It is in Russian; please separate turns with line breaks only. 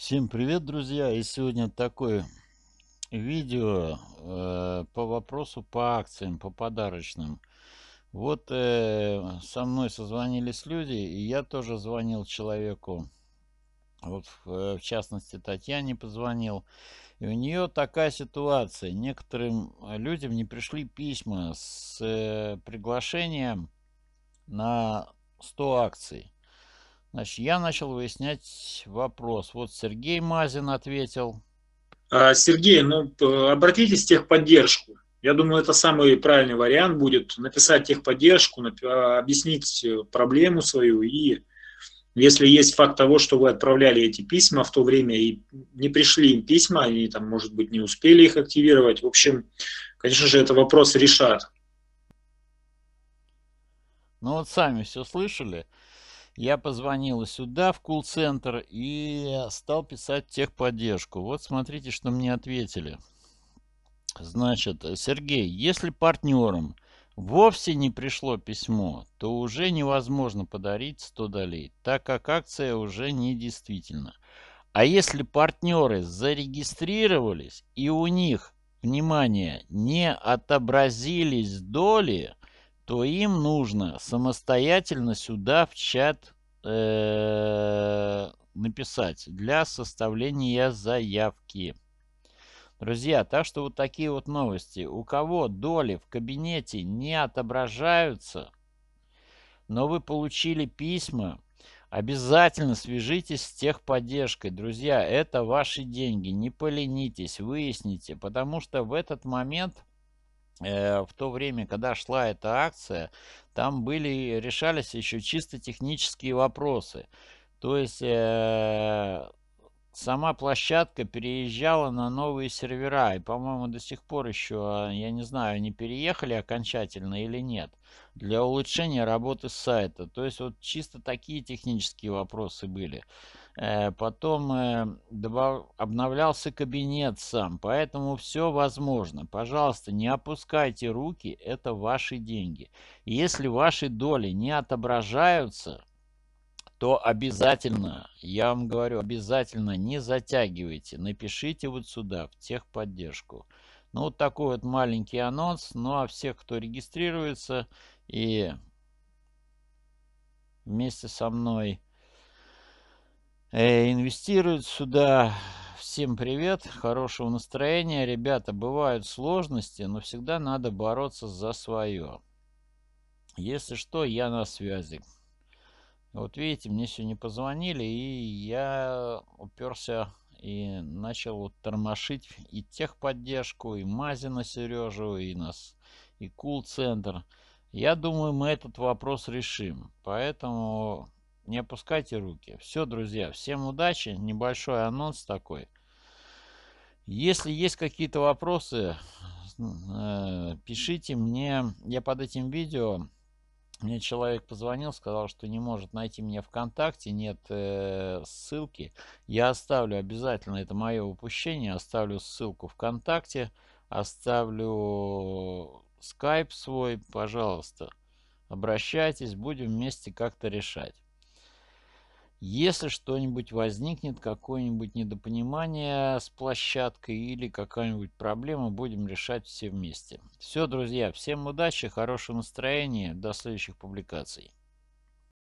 Всем привет, друзья! И сегодня такое видео э, по вопросу по акциям, по подарочным. Вот э, со мной созвонились люди, и я тоже звонил человеку. Вот в, э, в частности Татьяне позвонил. И у нее такая ситуация. Некоторым людям не пришли письма с э, приглашением на 100 акций. Значит, я начал выяснять вопрос. Вот Сергей Мазин ответил.
А, Сергей, ну, обратитесь в техподдержку. Я думаю, это самый правильный вариант будет. Написать техподдержку, а, объяснить э, проблему свою. И если есть факт того, что вы отправляли эти письма в то время и не пришли им письма, они там, может быть, не успели их активировать. В общем, конечно же, это вопрос решат.
Ну вот сами все слышали я позвонил сюда, в колл-центр, и стал писать техподдержку. Вот смотрите, что мне ответили. Значит, Сергей, если партнерам вовсе не пришло письмо, то уже невозможно подарить 100 долей, так как акция уже недействительна. А если партнеры зарегистрировались и у них, внимание, не отобразились доли, то им нужно самостоятельно сюда в чат э, написать для составления заявки. Друзья, так что вот такие вот новости. У кого доли в кабинете не отображаются, но вы получили письма, обязательно свяжитесь с техподдержкой. Друзья, это ваши деньги, не поленитесь, выясните, потому что в этот момент Э, в то время, когда шла эта акция, там были решались еще чисто технические вопросы. То есть э, сама площадка переезжала на новые сервера. И, по-моему, до сих пор еще, э, я не знаю, не переехали окончательно или нет, для улучшения работы сайта. То есть вот чисто такие технические вопросы были. Э, потом э, добав... обновлялся кабинет сам, поэтому все возможно. Пожалуйста, не опускайте руки, это ваши деньги. Если ваши доли не отображаются то обязательно, я вам говорю, обязательно не затягивайте. Напишите вот сюда, в техподдержку. Ну, вот такой вот маленький анонс. Ну, а всех, кто регистрируется и вместе со мной э, инвестируют сюда. Всем привет, хорошего настроения. Ребята, бывают сложности, но всегда надо бороться за свое. Если что, я на связи. Вот видите, мне сегодня позвонили, и я уперся и начал вот тормошить и техподдержку, и Мазина Сережу, и нас, и Кул-центр. Я думаю, мы этот вопрос решим. Поэтому не опускайте руки. Все, друзья, всем удачи. Небольшой анонс такой. Если есть какие-то вопросы, э, пишите мне. Я под этим видео мне человек позвонил, сказал, что не может найти меня ВКонтакте, нет э, ссылки. Я оставлю обязательно, это мое упущение, оставлю ссылку ВКонтакте, оставлю скайп свой, пожалуйста. Обращайтесь, будем вместе как-то решать. Если что-нибудь возникнет, какое-нибудь недопонимание с площадкой или какая-нибудь проблема, будем решать все вместе. Все, друзья, всем удачи, хорошего настроения, до следующих публикаций.